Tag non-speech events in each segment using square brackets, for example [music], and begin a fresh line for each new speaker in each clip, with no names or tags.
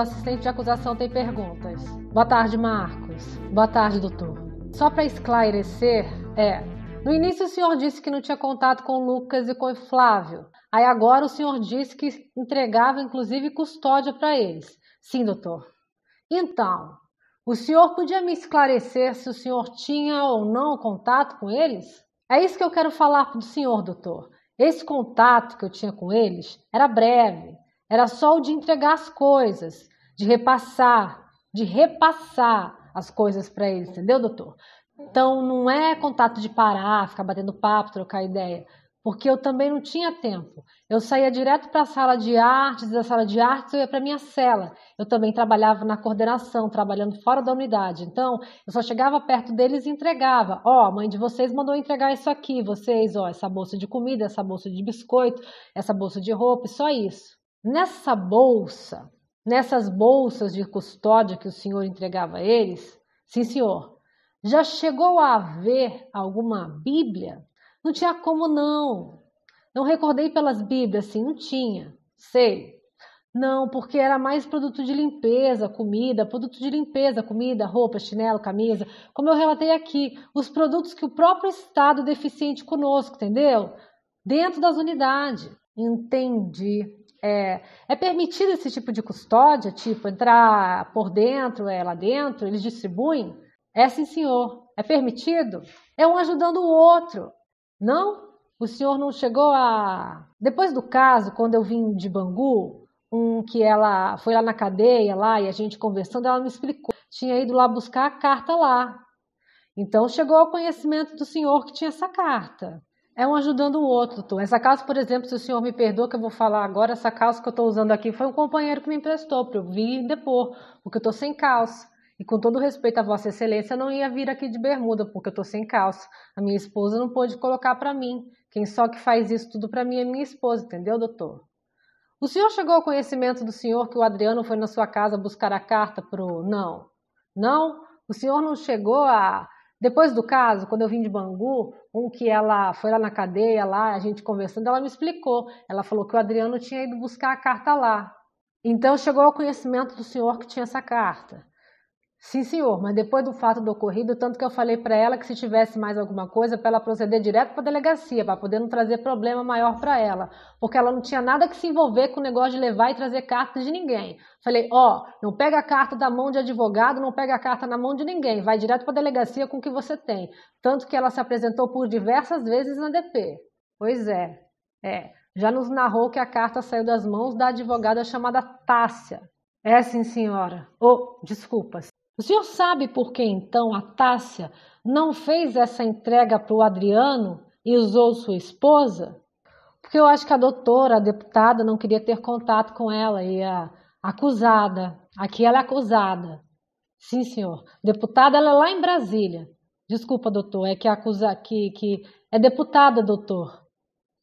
assistente de acusação tem perguntas. Boa tarde, Marcos. Boa tarde, doutor. Só para esclarecer, é. No início o senhor disse que não tinha contato com Lucas e com Flávio. Aí agora o senhor disse que entregava inclusive custódia para eles. Sim, doutor. Então, o senhor podia me esclarecer se o senhor tinha ou não contato com eles? É isso que eu quero falar para o senhor, doutor. Esse contato que eu tinha com eles era breve, era só o de entregar as coisas de repassar, de repassar as coisas para eles, entendeu, doutor? Então não é contato de parar, ficar batendo papo, trocar ideia, porque eu também não tinha tempo. Eu saía direto para a sala de artes, da sala de artes eu ia para minha cela. Eu também trabalhava na coordenação, trabalhando fora da unidade. Então, eu só chegava perto deles e entregava. Ó, oh, mãe de vocês mandou entregar isso aqui, vocês, ó, oh, essa bolsa de comida, essa bolsa de biscoito, essa bolsa de roupa, só isso. Nessa bolsa, nessas bolsas de custódia que o senhor entregava a eles? Sim, senhor. Já chegou a haver alguma Bíblia? Não tinha como não. Não recordei pelas Bíblias, sim, não tinha. Sei. Não, porque era mais produto de limpeza, comida, produto de limpeza, comida, roupa, chinelo, camisa. Como eu relatei aqui, os produtos que o próprio Estado deficiente conosco, entendeu? Dentro das unidades. Entendi. É, é permitido esse tipo de custódia, tipo entrar por dentro, é lá dentro, eles distribuem? É sim, senhor. É permitido? É um ajudando o outro. Não? O senhor não chegou a. Depois do caso, quando eu vim de Bangu, um que ela foi lá na cadeia lá e a gente conversando, ela me explicou. Tinha ido lá buscar a carta lá. Então chegou ao conhecimento do senhor que tinha essa carta é um ajudando o outro, tu. Essa calça, por exemplo, se o senhor me perdoa que eu vou falar agora, essa calça que eu estou usando aqui foi um companheiro que me emprestou para eu vir depor, porque eu estou sem calça. E com todo respeito à Vossa Excelência, eu não ia vir aqui de bermuda, porque eu estou sem calça. A minha esposa não pôde colocar para mim. Quem só que faz isso tudo para mim é minha esposa, entendeu, doutor? O senhor chegou ao conhecimento do senhor que o Adriano foi na sua casa buscar a carta pro. Não. Não? O senhor não chegou a depois do caso, quando eu vim de Bangu, um que ela foi lá na cadeia, lá a gente conversando, ela me explicou. Ela falou que o Adriano tinha ido buscar a carta lá. Então chegou ao conhecimento do senhor que tinha essa carta. Sim, senhor, mas depois do fato do ocorrido, tanto que eu falei para ela que se tivesse mais alguma coisa, para ela proceder direto para a delegacia, para poder não trazer problema maior para ela, porque ela não tinha nada que se envolver com o negócio de levar e trazer cartas de ninguém. Falei, ó, oh, não pega a carta da mão de advogado, não pega a carta na mão de ninguém, vai direto para a delegacia com o que você tem. Tanto que ela se apresentou por diversas vezes na DP. Pois é, é. Já nos narrou que a carta saiu das mãos da advogada chamada Tássia. É sim, senhora. Oh, desculpas. O senhor sabe por que então a Tássia não fez essa entrega para o Adriano e usou sua esposa? Porque eu acho que a doutora, a deputada, não queria ter contato com ela e a acusada. Aqui ela é acusada. Sim, senhor. Deputada, ela é lá em Brasília. Desculpa, doutor, é que acusa que, que é deputada, doutor.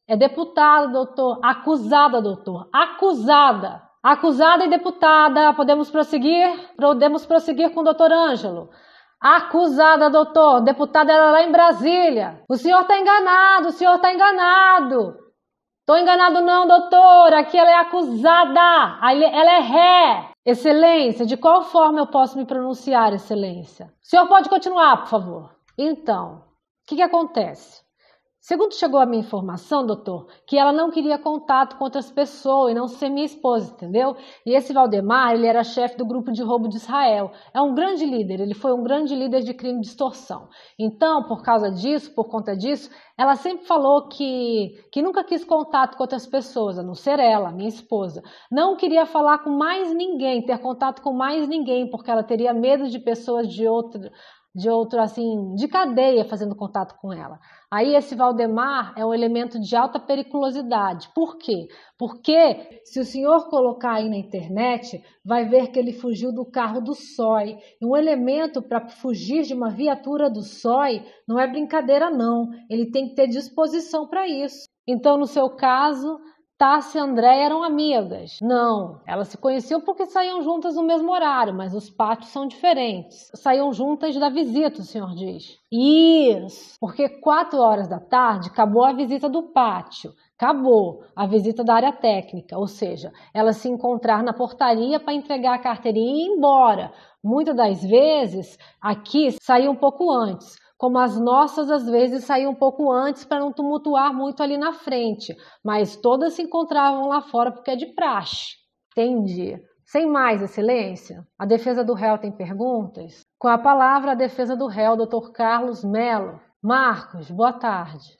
É deputada, doutor. Acusada, doutor. Acusada. Acusada e deputada, podemos prosseguir? Podemos prosseguir com o doutor Ângelo. Acusada, doutor, deputada era é lá em Brasília. O senhor está enganado, o senhor está enganado. Estou enganado não, doutor, aqui ela é acusada, ela é ré. Excelência, de qual forma eu posso me pronunciar, excelência? O senhor pode continuar, por favor. Então, o que, que acontece? Segundo chegou a minha informação, doutor, que ela não queria contato com outras pessoas e não ser minha esposa, entendeu? E esse Valdemar, ele era chefe do grupo de roubo de Israel. É um grande líder, ele foi um grande líder de crime de extorsão. Então, por causa disso, por conta disso, ela sempre falou que, que nunca quis contato com outras pessoas, a não ser ela, minha esposa. Não queria falar com mais ninguém, ter contato com mais ninguém, porque ela teria medo de pessoas de outro, de outro assim, de cadeia fazendo contato com ela. Aí esse Valdemar é um elemento de alta periculosidade. Por quê? Porque se o senhor colocar aí na internet, vai ver que ele fugiu do carro do SOI. Um elemento para fugir de uma viatura do SOI não é brincadeira não. Ele tem que ter disposição para isso. Então, no seu caso, Tássia e André eram amigas. Não, elas se conheciam porque saíam juntas no mesmo horário, mas os pátios são diferentes. Saíam juntas da visita, o senhor diz. Isso, porque quatro horas da tarde acabou a visita do pátio. Acabou a visita da área técnica, ou seja, ela se encontrar na portaria para entregar a carteirinha e ir embora. Muitas das vezes, aqui saiu um pouco antes, como as nossas às vezes saíam um pouco antes para não tumultuar muito ali na frente, mas todas se encontravam lá fora porque é de praxe. Entendi. Sem mais, Excelência, a defesa do réu tem perguntas? Com a palavra, a defesa do réu, Doutor Carlos Melo. Marcos, boa tarde.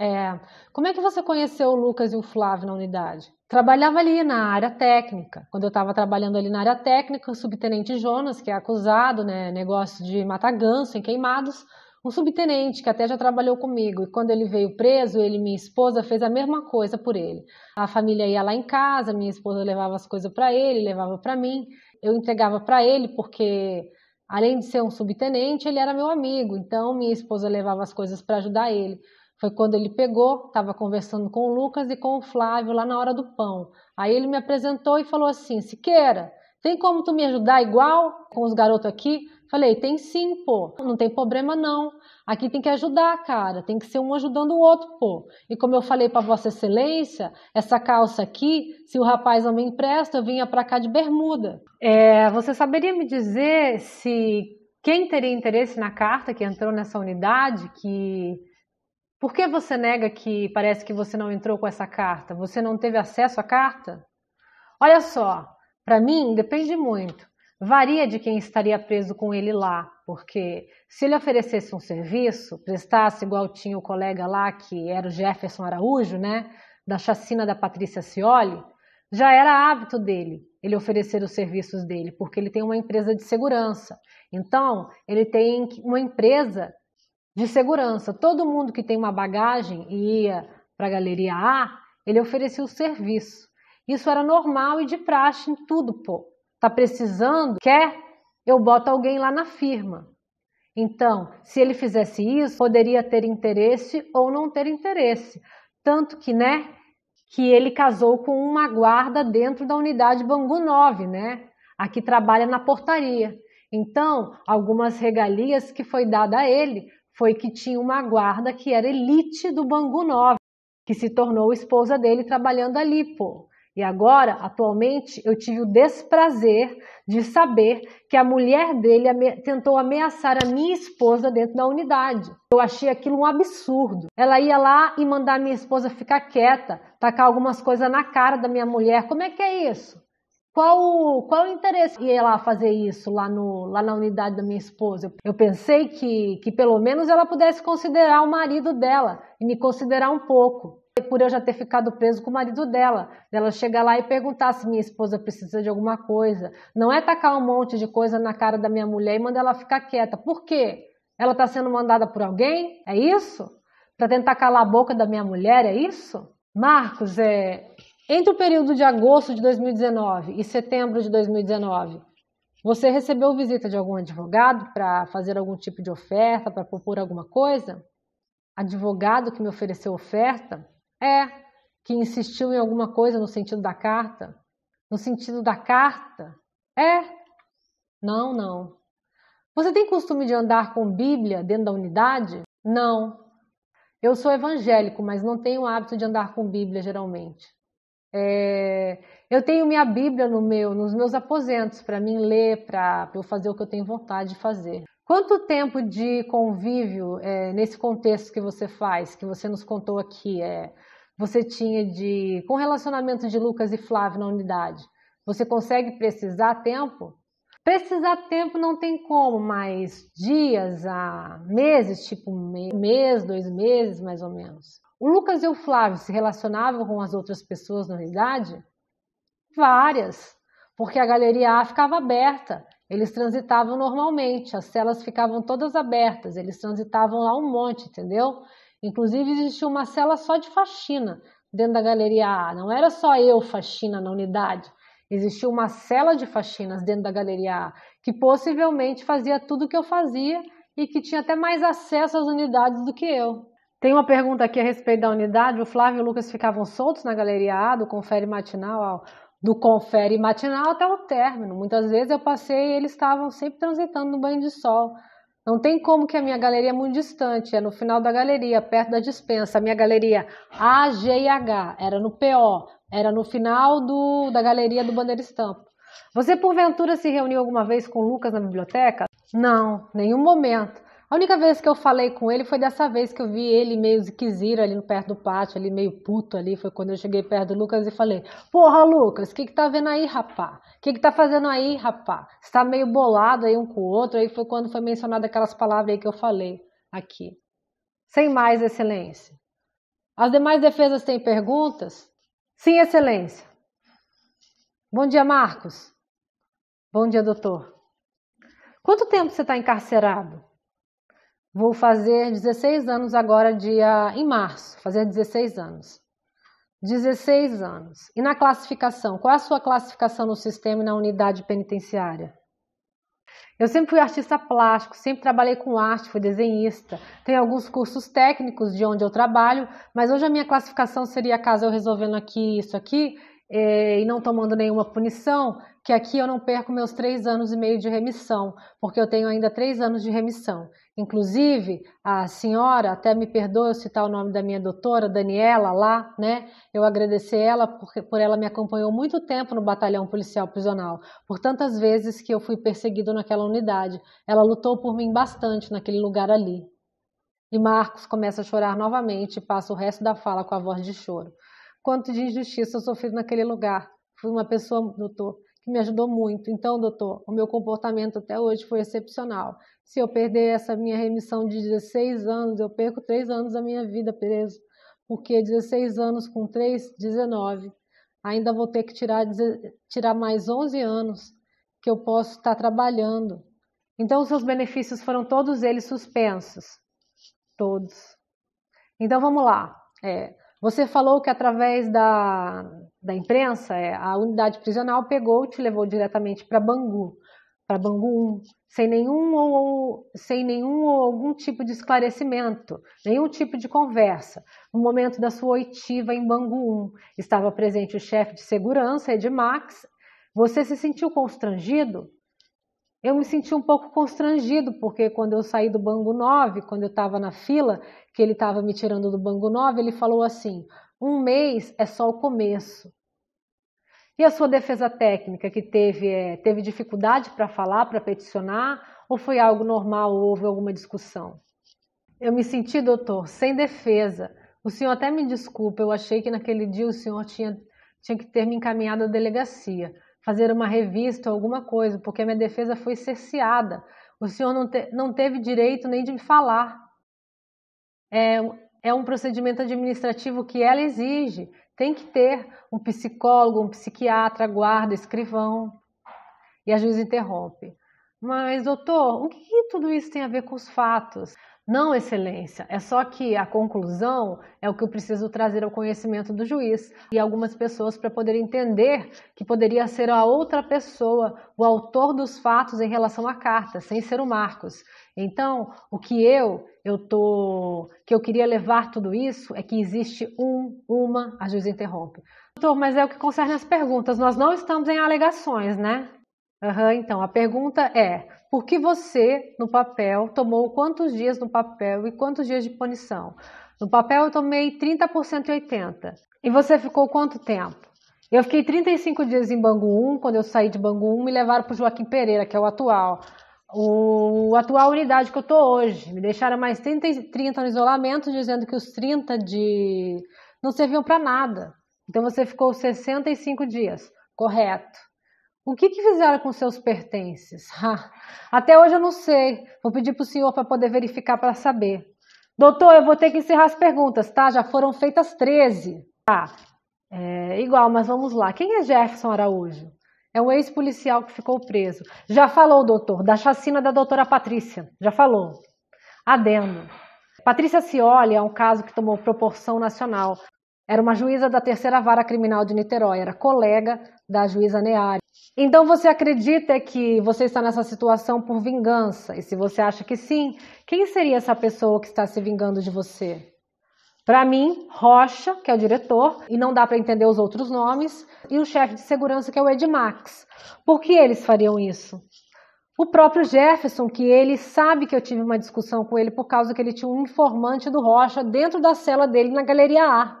É, como é que você conheceu o Lucas e o Flávio na unidade? Trabalhava ali na área técnica. Quando eu estava trabalhando ali na área técnica, o subtenente Jonas, que é acusado, né, negócio de matar ganso em queimados, um subtenente que até já trabalhou comigo e quando ele veio preso, ele e minha esposa fez a mesma coisa por ele. A família ia lá em casa, minha esposa levava as coisas para ele, levava para mim, eu entregava para ele porque além de ser um subtenente, ele era meu amigo, então minha esposa levava as coisas para ajudar ele. Foi quando ele pegou, estava conversando com o Lucas e com o Flávio lá na hora do pão. Aí ele me apresentou e falou assim: Siqueira, tem como tu me ajudar igual com os garotos aqui? Falei, tem sim, pô. Não tem problema não. Aqui tem que ajudar, cara. Tem que ser um ajudando o outro, pô. E como eu falei para Vossa Excelência, essa calça aqui, se o rapaz não me empresta, eu vinha para cá de bermuda. É, você saberia me dizer se quem teria interesse na carta que entrou nessa unidade, que por que você nega que parece que você não entrou com essa carta? Você não teve acesso à carta? Olha só, para mim depende muito varia de quem estaria preso com ele lá, porque se ele oferecesse um serviço, prestasse igual tinha o colega lá que era o Jefferson Araújo, né, da chacina da Patrícia Cioli, já era hábito dele ele oferecer os serviços dele, porque ele tem uma empresa de segurança. Então, ele tem uma empresa de segurança. Todo mundo que tem uma bagagem e ia para a galeria A, ele oferecia o serviço. Isso era normal e de praxe em tudo, pô está precisando, quer, eu boto alguém lá na firma. Então, se ele fizesse isso, poderia ter interesse ou não ter interesse. Tanto que, né, que ele casou com uma guarda dentro da unidade Bangu 9, né? Aqui trabalha na portaria. Então, algumas regalias que foi dada a ele foi que tinha uma guarda que era elite do Bangu 9, que se tornou esposa dele trabalhando ali, pô. E agora, atualmente, eu tive o desprazer de saber que a mulher dele ame tentou ameaçar a minha esposa dentro da unidade. Eu achei aquilo um absurdo. Ela ia lá e mandar minha esposa ficar quieta, tacar algumas coisas na cara da minha mulher. Como é que é isso? Qual, qual o interesse ia lá fazer isso lá, no, lá na unidade da minha esposa? Eu pensei que, que pelo menos ela pudesse considerar o marido dela e me considerar um pouco por eu já ter ficado preso com o marido dela, dela chegar lá e perguntar se minha esposa precisa de alguma coisa. Não é tacar um monte de coisa na cara da minha mulher e mandar ela ficar quieta. Por quê? Ela está sendo mandada por alguém? É isso? Para tentar calar a boca da minha mulher? É isso? Marcos, é... entre o período de agosto de 2019 e setembro de 2019, você recebeu visita de algum advogado para fazer algum tipo de oferta, para propor alguma coisa? Advogado que me ofereceu oferta? É, que insistiu em alguma coisa no sentido da carta? No sentido da carta? É? Não, não. Você tem costume de andar com Bíblia dentro da unidade? Não. Eu sou evangélico, mas não tenho o hábito de andar com Bíblia geralmente. É... Eu tenho minha Bíblia no meu, nos meus aposentos para mim ler, para eu fazer o que eu tenho vontade de fazer. Quanto tempo de convívio é, nesse contexto que você faz, que você nos contou aqui? É, você tinha de com relacionamento de Lucas e Flávio na unidade? Você consegue precisar tempo? Precisar tempo não tem como, mas dias a meses, tipo um mês, dois meses mais ou menos. O Lucas e o Flávio se relacionavam com as outras pessoas na unidade? Várias, porque a galeria A ficava aberta, eles transitavam normalmente, as celas ficavam todas abertas, eles transitavam lá um monte, entendeu? Inclusive, existia uma cela só de faxina dentro da galeria A. Não era só eu faxina na unidade. Existia uma cela de faxinas dentro da galeria A, que possivelmente fazia tudo o que eu fazia e que tinha até mais acesso às unidades do que eu. Tem uma pergunta aqui a respeito da unidade. O Flávio e o Lucas ficavam soltos na galeria A do Confere Matinal ao do confere matinal até o término. Muitas vezes eu passei e eles estavam sempre transitando no banho de sol, não tem como que a minha galeria é muito distante, é no final da galeria, perto da dispensa. A minha galeria A, G e H era no PO, era no final do, da galeria do Bandeira Estampa. Você porventura se reuniu alguma vez com o Lucas na biblioteca? Não, nenhum momento. A única vez que eu falei com ele foi dessa vez que eu vi ele meio esquisito ali perto do pátio, ali meio puto ali, foi quando eu cheguei perto do Lucas e falei, porra Lucas, o que que tá vendo aí, rapá? O que que tá fazendo aí, rapá? Você tá meio bolado aí um com o outro, aí foi quando foi mencionada aquelas palavras aí que eu falei aqui. Sem mais, excelência. As demais defesas têm perguntas? Sim, excelência. Bom dia, Marcos. Bom dia, doutor. Quanto tempo você está encarcerado? Vou fazer 16 anos agora, dia em março, fazer 16 anos. 16 anos. E na classificação, qual é a sua classificação no sistema e na unidade penitenciária? Eu sempre fui artista plástico, sempre trabalhei com arte, fui desenhista. Tem alguns cursos técnicos de onde eu trabalho, mas hoje a minha classificação seria caso eu resolvendo aqui isso aqui eh, e não tomando nenhuma punição, que aqui eu não perco meus três anos e meio de remissão, porque eu tenho ainda três anos de remissão. Inclusive, a senhora, até me perdoa citar o nome da minha doutora, Daniela, lá, né? Eu agradecer ela porque por ela me acompanhou muito tempo no batalhão policial prisional, por tantas vezes que eu fui perseguido naquela unidade. Ela lutou por mim bastante naquele lugar ali. E Marcos começa a chorar novamente e passa o resto da fala com a voz de choro. Quanto de injustiça eu sofri naquele lugar. Fui uma pessoa, doutor, me ajudou muito. Então, doutor, o meu comportamento até hoje foi excepcional. Se eu perder essa minha remissão de 16 anos, eu perco 3 anos da minha vida preso, porque 16 anos com 3, 19. Ainda vou ter que tirar, tirar mais 11 anos que eu posso estar trabalhando. Então, os seus benefícios foram todos eles suspensos. Todos. Então, vamos lá. É, você falou que através da, da imprensa é a unidade prisional pegou e te levou diretamente para Bangu, para Bangu 1, sem nenhum ou sem nenhum ou algum tipo de esclarecimento, nenhum tipo de conversa. No momento da sua oitiva em Bangu 1, estava presente o chefe de segurança, Max Você se sentiu constrangido? Eu me senti um pouco constrangido, porque quando eu saí do Bangu 9, quando eu estava na fila, que ele estava me tirando do Bangu 9, ele falou assim: um mês é só o começo. E a sua defesa técnica, que teve, é, teve dificuldade para falar, para peticionar, ou foi algo normal, ou houve alguma discussão? Eu me senti, doutor, sem defesa. O senhor até me desculpa, eu achei que naquele dia o senhor tinha, tinha que ter me encaminhado à delegacia, fazer uma revista ou alguma coisa, porque a minha defesa foi cerceada. O senhor não, te, não teve direito nem de me falar. É, é um procedimento administrativo que ela exige. Tem que ter um psicólogo, um psiquiatra, guarda, escrivão. E a juiz interrompe. Mas, doutor, o que, que tudo isso tem a ver com os fatos? Não, excelência, é só que a conclusão é o que eu preciso trazer ao conhecimento do juiz e algumas pessoas para poder entender que poderia ser a outra pessoa o autor dos fatos em relação à carta, sem ser o Marcos. Então, o que eu eu tô que eu queria levar tudo isso é que existe um, uma, a juiz interrompe. Doutor, mas é o que concerne as perguntas. Nós não estamos em alegações, né? Uhum, então, a pergunta é: por que você, no papel, tomou quantos dias no papel e quantos dias de punição? No papel eu tomei 30% e 80%. E você ficou quanto tempo? Eu fiquei 35 dias em Bangu 1, quando eu saí de Bangu 1 me levaram para o Joaquim Pereira, que é o atual o, a atual unidade que eu tô hoje. Me deixaram mais 30, 30 no isolamento, dizendo que os 30 de não serviam para nada. Então você ficou 65 dias, correto. O que, que fizeram com seus pertences? [laughs] Até hoje eu não sei. Vou pedir para o senhor para poder verificar para saber. Doutor, eu vou ter que encerrar as perguntas, tá? Já foram feitas 13. Tá, é, igual, mas vamos lá. Quem é Jefferson Araújo? É um ex-policial que ficou preso. Já falou, doutor, da chacina da doutora Patrícia. Já falou. Adendo. Patrícia Cioli é um caso que tomou proporção nacional. Era uma juíza da terceira vara criminal de Niterói, era colega da juíza Neari. Então você acredita que você está nessa situação por vingança? E se você acha que sim, quem seria essa pessoa que está se vingando de você? Para mim, Rocha, que é o diretor, e não dá para entender os outros nomes, e o chefe de segurança, que é o Ed Max. Por que eles fariam isso? O próprio Jefferson, que ele sabe que eu tive uma discussão com ele por causa que ele tinha um informante do Rocha dentro da cela dele na Galeria A.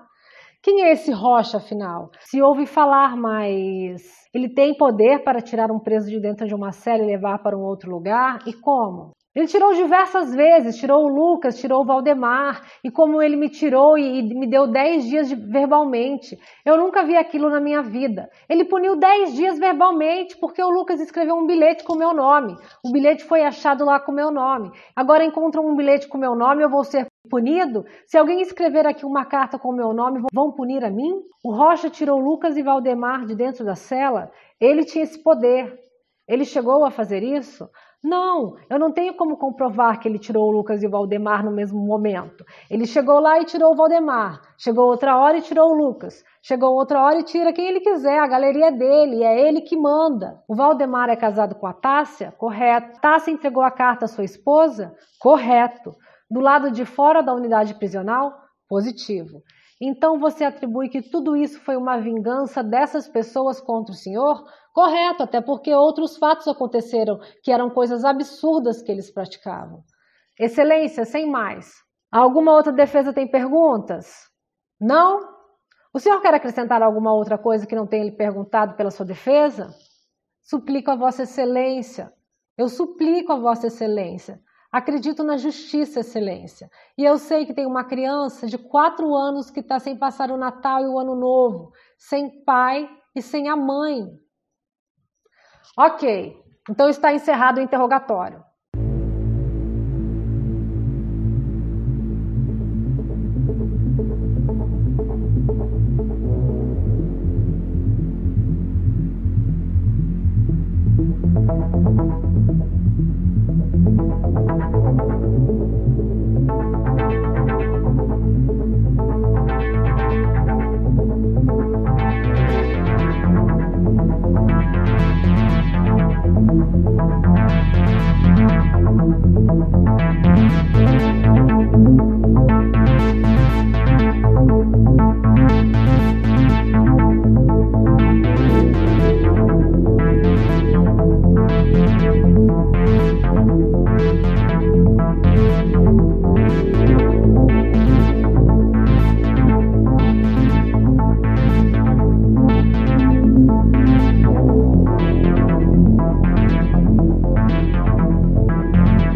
Quem é esse Rocha, afinal? Se ouve falar, mas ele tem poder para tirar um preso de dentro de uma cela e levar para um outro lugar? E como? Ele tirou diversas vezes, tirou o Lucas, tirou o Valdemar, e como ele me tirou e, e me deu 10 dias de, verbalmente. Eu nunca vi aquilo na minha vida. Ele puniu 10 dias verbalmente porque o Lucas escreveu um bilhete com o meu nome. O bilhete foi achado lá com o meu nome. Agora encontram um bilhete com o meu nome, eu vou ser punido? Se alguém escrever aqui uma carta com o meu nome, vão punir a mim? O Rocha tirou Lucas e Valdemar de dentro da cela. Ele tinha esse poder. Ele chegou a fazer isso? Não, eu não tenho como comprovar que ele tirou o Lucas e o Valdemar no mesmo momento. Ele chegou lá e tirou o Valdemar, chegou outra hora e tirou o Lucas, chegou outra hora e tira quem ele quiser, a galeria é dele, é ele que manda. O Valdemar é casado com a Tássia? Correto. Tássia entregou a carta à sua esposa? Correto. Do lado de fora da unidade prisional? Positivo. Então você atribui que tudo isso foi uma vingança dessas pessoas contra o Senhor? Correto, até porque outros fatos aconteceram que eram coisas absurdas que eles praticavam. Excelência, sem mais. Alguma outra defesa tem perguntas? Não? O senhor quer acrescentar alguma outra coisa que não tenha lhe perguntado pela sua defesa? Suplico a Vossa Excelência. Eu suplico a Vossa Excelência Acredito na justiça, excelência. E eu sei que tem uma criança de quatro anos que está sem passar o Natal e o Ano Novo, sem pai e sem a mãe. Ok, então está encerrado o interrogatório.